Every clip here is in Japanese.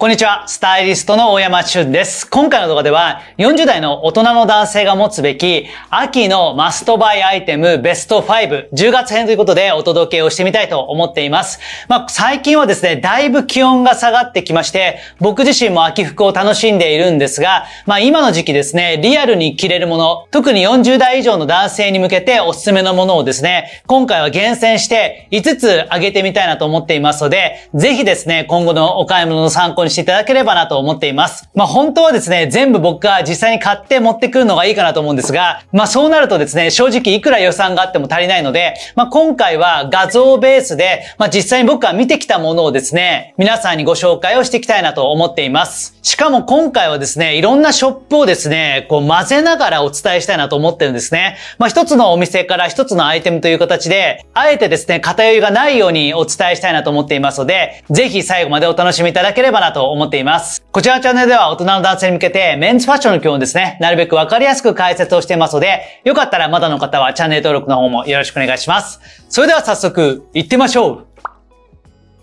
こんにちは、スタイリストの大山俊です。今回の動画では、40代の大人の男性が持つべき、秋のマストバイアイテムベスト5、10月編ということでお届けをしてみたいと思っています。まあ、最近はですね、だいぶ気温が下がってきまして、僕自身も秋服を楽しんでいるんですが、まあ、今の時期ですね、リアルに着れるもの、特に40代以上の男性に向けておすすめのものをですね、今回は厳選して5つ挙げてみたいなと思っていますので、ぜひですね、今後のお買い物の参考ににしていただければなと思っています。まあ、本当はですね、全部僕が実際に買って持ってくるのがいいかなと思うんですが、まあ、そうなるとですね、正直いくら予算があっても足りないので、まあ、今回は画像ベースで、まあ、実際に僕が見てきたものをですね、皆さんにご紹介をしていきたいなと思っています。しかも今回はですね、いろんなショップをですね、こう混ぜながらお伝えしたいなと思ってるんですね。まあ、一つのお店から一つのアイテムという形で、あえてですね、偏りがないようにお伝えしたいなと思っていますので、ぜひ最後までお楽しみいただければなとと思っています。こちらのチャンネルでは大人の男性に向けてメンズファッションの基本ですね、なるべくわかりやすく解説をしていますので、よかったらまだの方はチャンネル登録の方もよろしくお願いします。それでは早速、行ってみましょう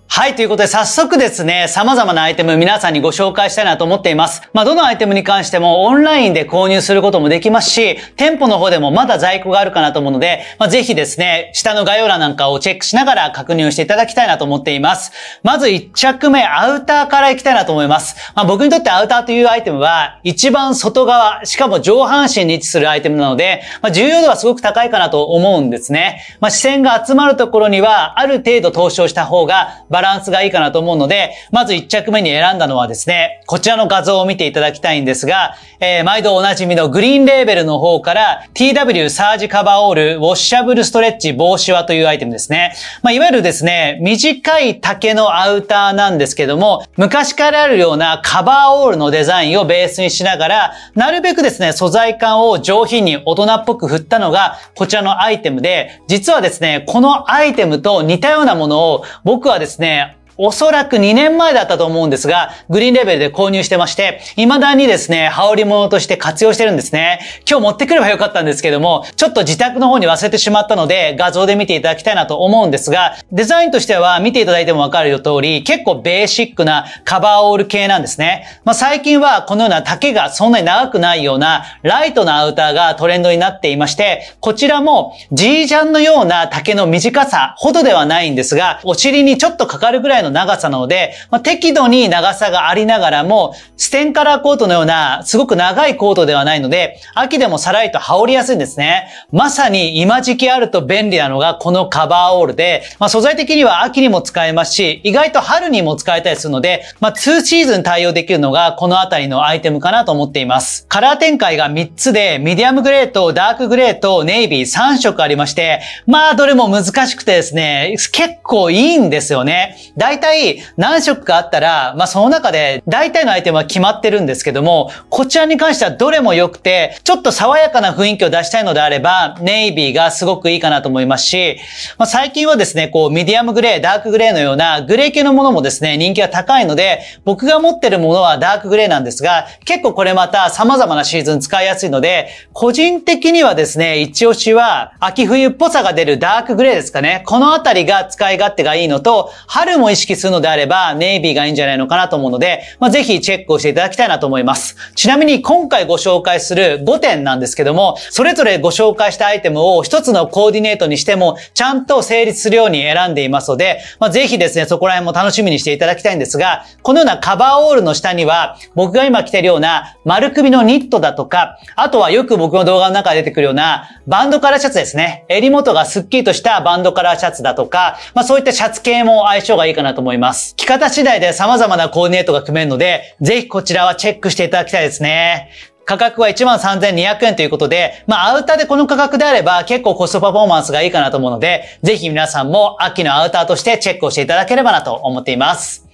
はい、ということで早速ですね、様々なアイテム皆さんにご紹介したいなと思っています。まあ、どのアイテムに関してもオンラインで購入することもできますし、店舗の方でもまだ在庫があるかなと思うので、まあ、ぜひですね、下の概要欄なんかをチェックしながら確認をしていただきたいなと思っています。まず1着目、アウターからいきたいなと思います。まあ、僕にとってアウターというアイテムは、一番外側、しかも上半身に位置するアイテムなので、まあ、重要度はすごく高いかなと思うんですね。まあ、視線が集まるところには、ある程度投資をした方が、バランスがいいかなと思うので、まず1着目に選んだのはですね、こちらの画像を見ていただきたいんですが、えー、毎度おなじみのグリーンレーベルの方から TW サージカバーオールウォッシャブルストレッチ防止はというアイテムですね。まあ、いわゆるですね、短い竹のアウターなんですけども、昔からあるようなカバーオールのデザインをベースにしながら、なるべくですね、素材感を上品に大人っぽく振ったのがこちらのアイテムで、実はですね、このアイテムと似たようなものを僕はですね、ねおそらく2年前だったと思うんですが、グリーンレベルで購入してまして、未だにですね、羽織物として活用してるんですね。今日持ってくればよかったんですけども、ちょっと自宅の方に忘れてしまったので、画像で見ていただきたいなと思うんですが、デザインとしては見ていただいてもわかる通り、結構ベーシックなカバーオール系なんですね。まあ、最近はこのような丈がそんなに長くないようなライトなアウターがトレンドになっていまして、こちらも G ジャンのような丈の短さほどではないんですが、お尻にちょっとかかるぐらいのの長さなので、まあ、適度に長さがありながらも、ステンカラーコートのような、すごく長いコートではないので、秋でもさらりと羽織りやすいんですね。まさに今時期あると便利なのがこのカバーオールで、まあ、素材的には秋にも使えますし、意外と春にも使えたりするので、まあ、2シーズン対応できるのがこのあたりのアイテムかなと思っています。カラー展開が3つで、ミディアムグレーとダークグレーとネイビー3色ありまして、まあどれも難しくてですね、結構いいんですよね。大体何色かあったら、まあその中で大体のアイテムは決まってるんですけども、こちらに関してはどれも良くて、ちょっと爽やかな雰囲気を出したいのであれば、ネイビーがすごくいいかなと思いますし、まあ最近はですね、こうミディアムグレー、ダークグレーのようなグレー系のものもですね、人気が高いので、僕が持ってるものはダークグレーなんですが、結構これまた様々なシーズン使いやすいので、個人的にはですね、一押しは秋冬っぽさが出るダークグレーですかね。このあたりが使い勝手がいいのと、春も意識識するのであれば、ネイビーがいいんじゃないのかなと思うので、まあ、ぜひチェックをしていただきたいなと思います。ちなみに今回ご紹介する5点なんですけども、それぞれご紹介したアイテムを一つのコーディネートにしても、ちゃんと成立するように選んでいますので、まあ、ぜひですね、そこら辺も楽しみにしていただきたいんですが、このようなカバーオールの下には、僕が今着てるような丸首のニットだとか、あとはよく僕の動画の中で出てくるようなバンドカラーシャツですね。襟元がスッキリとしたバンドカラーシャツだとか、まあそういったシャツ系も相性がいいかなと思います。着方次第で様々なコーディネートが組めるので、ぜひこちらはチェックしていただきたいですね。価格は13,200円ということで、まあ、アウターでこの価格であれば結構コストパフォーマンスがいいかなと思うので、ぜひ皆さんも秋のアウターとしてチェックをしていただければなと思っています。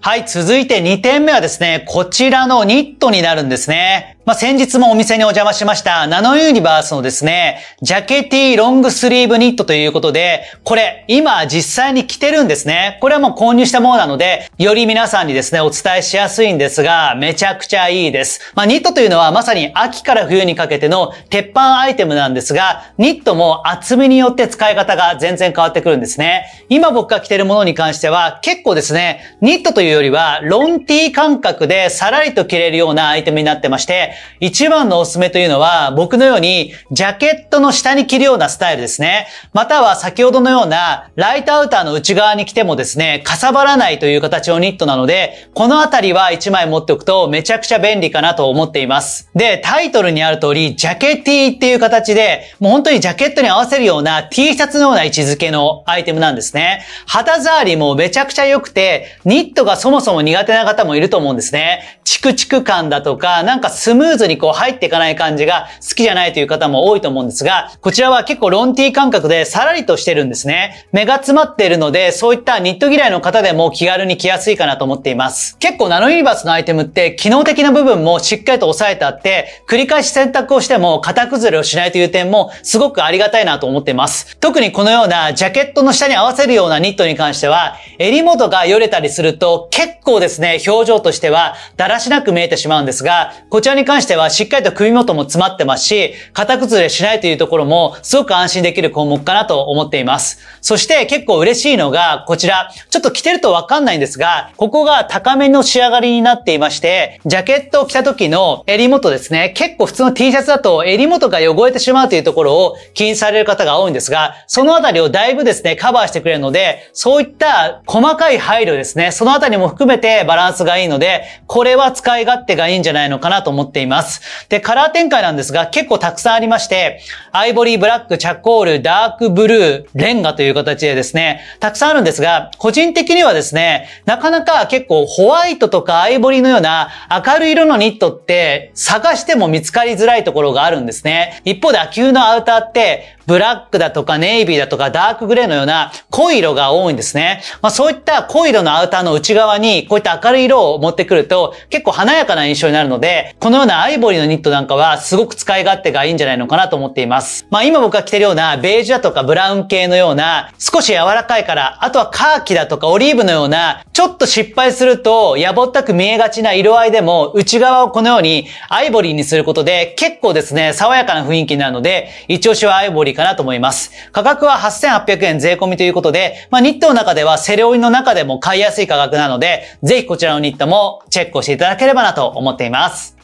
はい、続いて2点目はですね、こちらのニットになるんですね。まあ、先日もお店にお邪魔しました、ナノユニバースのですね、ジャケティロングスリーブニットということで、これ、今実際に着てるんですね。これはもう購入したものなので、より皆さんにですね、お伝えしやすいんですが、めちゃくちゃいいです。まあ、ニットというのはまさに秋から冬にかけての鉄板アイテムなんですが、ニットも厚みによって使い方が全然変わってくるんですね。今僕が着てるものに関しては、結構ですね、ニットというよりは、ロンティー感覚でさらりと着れるようなアイテムになってまして、一番のおすすめというのは、僕のように、ジャケットの下に着るようなスタイルですね。または先ほどのような、ライトアウターの内側に着てもですね、かさばらないという形のニットなので、このあたりは1枚持っておくとめちゃくちゃ便利かなと思っています。で、タイトルにある通り、ジャケティっていう形で、もう本当にジャケットに合わせるような T シャツのような位置づけのアイテムなんですね。肌触りもめちゃくちゃ良くて、ニットがそもそも苦手な方もいると思うんですね。チクチク感だとか、なんかスムーズにこう入っていかない感じが好きじゃないという方も多いと思うんですが、こちらは結構ロンティー感覚でさらりとしてるんですね。目が詰まっているので、そういったニット嫌いの方でも気軽に着やすいかなと思っています。結構ナノユニバースのアイテムって機能的な部分もしっかりと押さえてあって、繰り返し洗濯をしても型崩れをしないという点もすごくありがたいなと思っています。特にこのようなジャケットの下に合わせるようなニットに関しては、襟元がよれたりすると結構ですね、表情としてはだららしなく見えてしまうんですが、こちらに関してはしっかりと首元も詰まってますし、肩崩れしないというところもすごく安心できる項目かなと思っています。そして結構嬉しいのが、こちら、ちょっと着てるとわかんないんですが、ここが高めの仕上がりになっていまして、ジャケットを着た時の襟元ですね、結構普通の T シャツだと襟元が汚れてしまうというところを気にされる方が多いんですが、そのあたりをだいぶですね、カバーしてくれるので、そういった細かい配慮ですね、そのあたりも含めてバランスがいいので、これは使い勝手がいいんじゃないのかなと思っています。で、カラー展開なんですが結構たくさんありまして、アイボリーブラック、チャコール、ダークブルー、レンガという形でですね、たくさんあるんですが、個人的にはですね、なかなか結構ホワイトとかアイボリーのような明るい色のニットって探しても見つかりづらいところがあるんですね。一方で秋のアウターってブラックだとかネイビーだとかダークグレーのような濃い色が多いんですね。まあそういった濃い色のアウターの内側にこういった明るい色を持ってくると結構華やかな印象になるので、このようなアイボリーのニットなんかはすごく使い勝手がいいんじゃないのかなと思っています。。まあ今僕が着てるようなベージュだとかブラウン系のような少し柔らかいから、あとはカーキだとかオリーブのようなちょっと失敗するとやぼったく見えがちな色合いでも内側をこのようにアイボリーにすることで結構ですね、爽やかな雰囲気なので、一押しはアイボリーかなと思います。価格は8800円税込みということで、まあニットの中ではセレオリの中でも買いやすい価格なので、ぜひこちらのニットもチェックをしていただければなと思っています。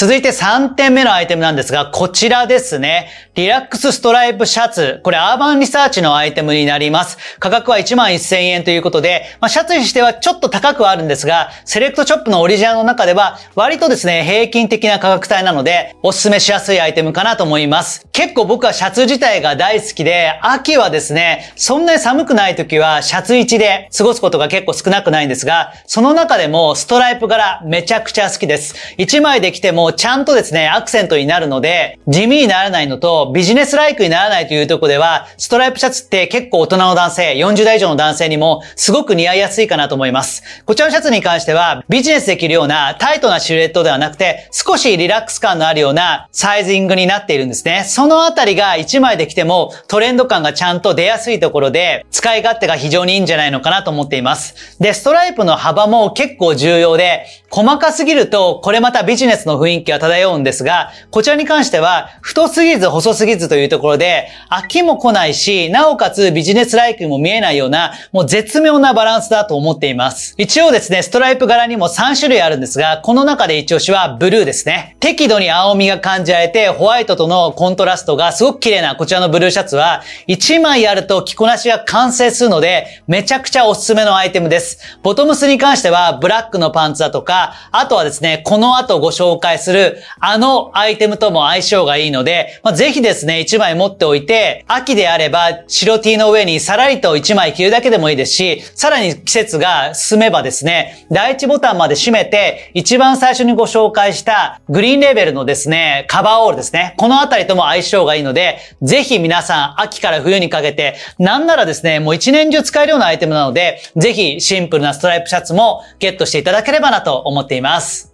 続いて3点目のアイテムなんですが、こちらですね。リラックスストライプシャツ。これアーバンリサーチのアイテムになります。価格は11,000円ということで、まあ、シャツにしてはちょっと高くはあるんですが、セレクトショップのオリジナルの中では、割とですね、平均的な価格帯なので、おすすめしやすいアイテムかなと思います。結構僕はシャツ自体が大好きで、秋はですね、そんなに寒くない時はシャツ1で過ごすことが結構少なくないんですが、その中でもストライプ柄めちゃくちゃ好きです。1枚で着てももちゃんとですね、アクセントになるので、地味にならないのと、ビジネスライクにならないというとこでは、ストライプシャツって結構大人の男性、40代以上の男性にも、すごく似合いやすいかなと思います。こちらのシャツに関しては、ビジネスできるようなタイトなシルエットではなくて、少しリラックス感のあるようなサイズイングになっているんですね。そのあたりが1枚できても、トレンド感がちゃんと出やすいところで、使い勝手が非常にいいんじゃないのかなと思っています。で、ストライプの幅も結構重要で、細かすぎると、これまたビジネスの雰囲気雰囲気は漂うんですが、こちらに関しては、太すぎず細すぎずというところで、飽きも来ないし、なおかつビジネスライクにも見えないような、もう絶妙なバランスだと思っています。一応ですね、ストライプ柄にも3種類あるんですが、この中で一押しはブルーですね。適度に青みが感じられて、ホワイトとのコントラストがすごく綺麗なこちらのブルーシャツは、1枚あると着こなしが完成するので、めちゃくちゃおすすめのアイテムです。ボトムスに関しては、ブラックのパンツだとか、あとはですね、この後ご紹介するあのアイテムとも相性がいいので、まあ、ぜひですね、1枚持っておいて、秋であれば白 T の上にさらりと1枚着るだけでもいいですし、さらに季節が進めばですね、第1ボタンまで閉めて、一番最初にご紹介したグリーンレベルのですね、カバーオールですね。このあたりとも相性がいいので、ぜひ皆さん秋から冬にかけて、なんならですね、もう一年中使えるようなアイテムなので、ぜひシンプルなストライプシャツもゲットしていただければなと思っています。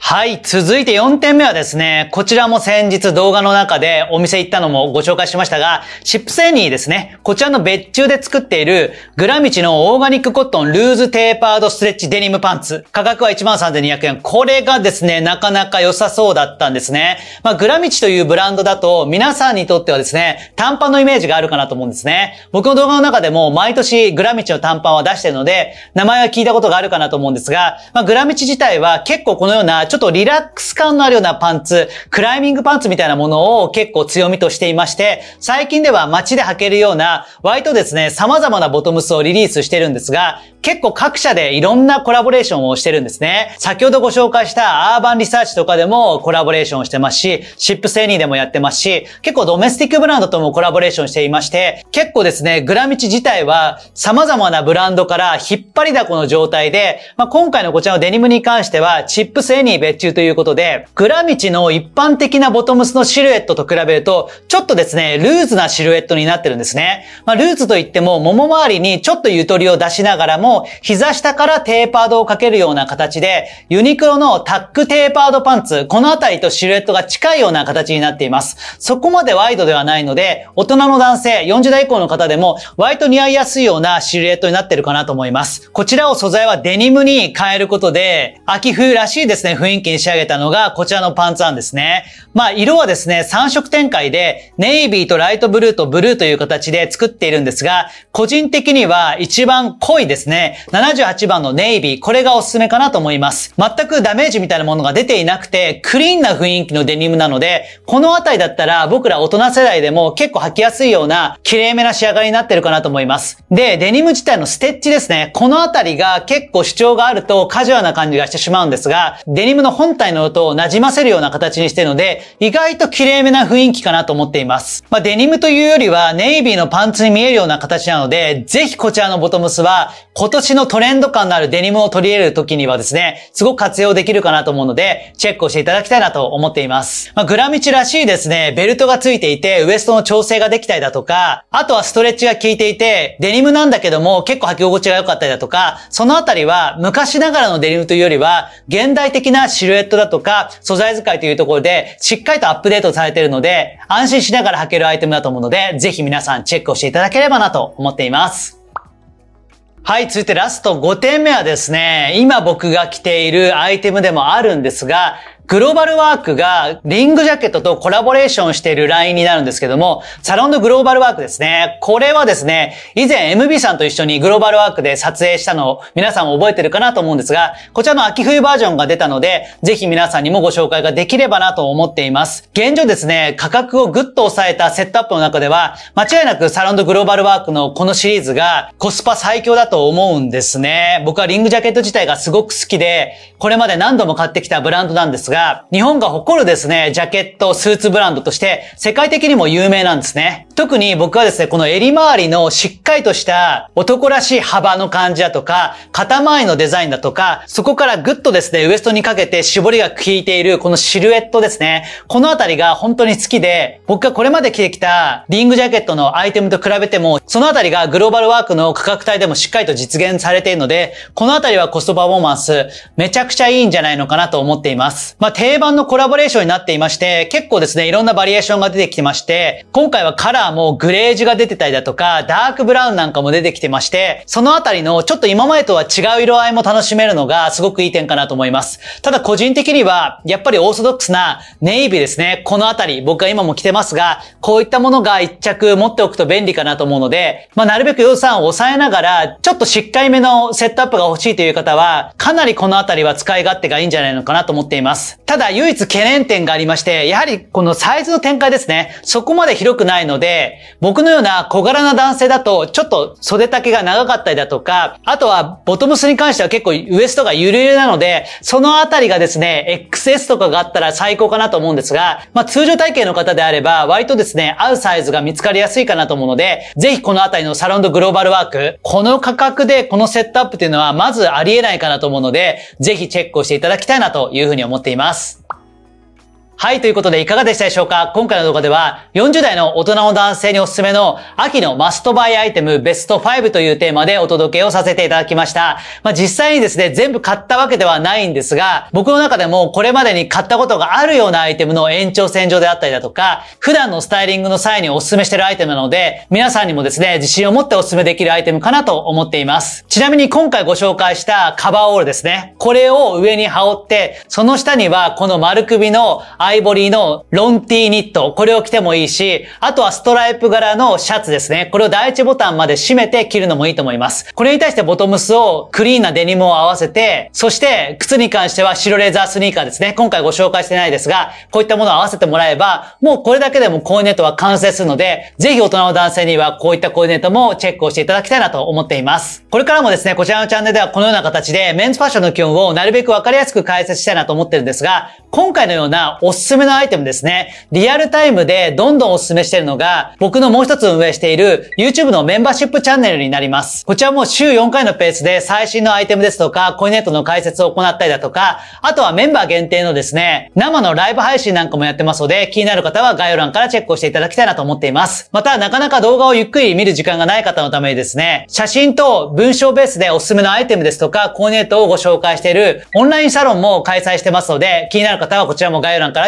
はい。続いて4点目はですね、こちらも先日動画の中でお店行ったのもご紹介しましたが、チップセニーですね。こちらの別注で作っている、グラミチのオーガニックコットンルーズテーパードストレッチデニムパンツ。価格は13,200円。これがですね、なかなか良さそうだったんですね。まあ、グラミチというブランドだと、皆さんにとってはですね、短パンのイメージがあるかなと思うんですね。僕の動画の中でも、毎年グラミチの短パンは出してるので、名前は聞いたことがあるかなと思うんですが、まあ、グラミチ自体は結構このようなちょっとリラックス感のあるようなパンツ、クライミングパンツみたいなものを結構強みとしていまして、最近では街で履けるような、割とですね、様々なボトムスをリリースしてるんですが、結構各社でいろんなコラボレーションをしてるんですね。先ほどご紹介したアーバンリサーチとかでもコラボレーションしてますし、シップセニーでもやってますし、結構ドメスティックブランドともコラボレーションしていまして、結構ですね、グラミチ自体は様々なブランドから引っ張りだこの状態で、まあ、今回のこちらのデニムに関しては、チップセニー別注ということで、グ道の一般的なボトムスのシルエットと比べると、ちょっとですね、ルーズなシルエットになってるんですね。まあ、ルーズといっても、もも周りにちょっとゆとりを出しながらも、膝下からテーパードをかけるような形で、ユニクロのタックテーパードパンツ、このあたりとシルエットが近いような形になっています。そこまでワイドではないので、大人の男性、40代以降の方でも、割と似合いやすいようなシルエットになってるかなと思います。こちらを素材はデニムに変えることで、秋冬らしいですね、雰雰囲気に仕上げたのがこちらのパンツなんですね。まあ色はですね、3色展開でネイビーとライトブルーとブルーという形で作っているんですが、個人的には一番濃いですね、78番のネイビー、これがおすすめかなと思います。全くダメージみたいなものが出ていなくて、クリーンな雰囲気のデニムなので、このあたりだったら僕ら大人世代でも結構履きやすいような綺麗めな仕上がりになってるかなと思います。で、デニム自体のステッチですね。このあたりが結構主張があるとカジュアルな感じがしてしまうんですが、デニムムの本体の音を馴染ませるような形にしてるので、意外と綺麗めな雰囲気かなと思っています。まあ、デニムというよりはネイビーのパンツに見えるような形なので、ぜひこちらのボトムスは今年のトレンド感のあるデニムを取り入れる時にはですね、すごく活用できるかなと思うので、チェックをしていただきたいなと思っています。まあ、グラミチらしいですね、ベルトがついていて、ウエストの調整ができたりだとか、あとはストレッチが効いていて、デニムなんだけども結構履き心地が良かったりだとか、そのあたりは昔ながらのデニムというよりは、現代的なシルエットだとか、素材使いというところで、しっかりとアップデートされているので、安心しながら履けるアイテムだと思うので、ぜひ皆さんチェックをしていただければなと思っています。はい、続いてラスト5点目はですね、今僕が着ているアイテムでもあるんですが、グローバルワークがリングジャケットとコラボレーションしているラインになるんですけども、サロンドグローバルワークですね。これはですね、以前 MB さんと一緒にグローバルワークで撮影したのを皆さんも覚えてるかなと思うんですが、こちらの秋冬バージョンが出たので、ぜひ皆さんにもご紹介ができればなと思っています。現状ですね、価格をぐっと抑えたセットアップの中では、間違いなくサロンドグローバルワークのこのシリーズがコスパ最強だと思うんですね。僕はリングジャケット自体がすごく好きで、これまで何度も買ってきたブランドなんですが、が、日本が誇るですね、ジャケット、スーツブランドとして、世界的にも有名なんですね。特に僕はですね、この襟周りのしっかりとした男らしい幅の感じだとか、肩周りのデザインだとか、そこからぐっとですね、ウエストにかけて絞りが効いているこのシルエットですね。このあたりが本当に好きで、僕がこれまで着てきたリングジャケットのアイテムと比べても、そのあたりがグローバルワークの価格帯でもしっかりと実現されているので、このあたりはコストパフォーマンス、めちゃくちゃいいんじゃないのかなと思っています。ままあ、定番のコラボレーションになっていまして、結構ですね、いろんなバリエーションが出てきてまして、今回はカラーもグレージュが出てたりだとか、ダークブラウンなんかも出てきてまして、そのあたりのちょっと今までとは違う色合いも楽しめるのがすごくいい点かなと思います。ただ個人的には、やっぱりオーソドックスなネイビーですね、このあたり、僕は今も着てますが、こういったものが一着持っておくと便利かなと思うので、まあ、なるべく予算を抑えながら、ちょっとしっかりめのセットアップが欲しいという方は、かなりこのあたりは使い勝手がいいんじゃないのかなと思っています。ただ唯一懸念点がありまして、やはりこのサイズの展開ですね。そこまで広くないので、僕のような小柄な男性だと、ちょっと袖丈が長かったりだとか、あとはボトムスに関しては結構ウエストがゆるゆるなので、そのあたりがですね、XS とかがあったら最高かなと思うんですが、まあ通常体型の方であれば、割とですね、合うサイズが見つかりやすいかなと思うので、ぜひこのあたりのサロンドグローバルワーク、この価格でこのセットアップっていうのはまずありえないかなと思うので、ぜひチェックをしていただきたいなというふうに思っています。ます。はい、ということでいかがでしたでしょうか今回の動画では40代の大人の男性におすすめの秋のマストバイアイテムベスト5というテーマでお届けをさせていただきました。まあ、実際にですね、全部買ったわけではないんですが、僕の中でもこれまでに買ったことがあるようなアイテムの延長線上であったりだとか、普段のスタイリングの際におすすめしてるアイテムなので、皆さんにもですね、自信を持っておすすめできるアイテムかなと思っています。ちなみに今回ご紹介したカバーオールですね。これを上に羽織って、その下にはこの丸首のアアイボリーのロンティーニット、これを着てもいいし、あとはストライプ柄のシャツですね。これを第一ボタンまで締めて着るのもいいと思います。これに対してボトムスをクリーンなデニムを合わせて、そして靴に関しては白レザースニーカーですね。今回ご紹介してないですが、こういったものを合わせてもらえば、もうこれだけでもコーディネートは完成するので、ぜひ大人の男性にはこういったコーディネートもチェックをしていただきたいなと思っています。これからもですね、こちらのチャンネルではこのような形でメンズファッションの基本をなるべくわかりやすく解説したいなと思ってるんですが、今回のようなおすすめのアイテムですね。リアルタイムでどんどんおすすめしているのが、僕のもう一つ運営している YouTube のメンバーシップチャンネルになります。こちらも週4回のペースで最新のアイテムですとか、コイネットの解説を行ったりだとか、あとはメンバー限定のですね、生のライブ配信なんかもやってますので、気になる方は概要欄からチェックをしていただきたいなと思っています。また、なかなか動画をゆっくり見る時間がない方のためにですね、写真と文章ベースでおすすめのアイテムですとか、コーネットをご紹介しているオンラインサロンも開催してますので、気になる方はこちらも概要欄から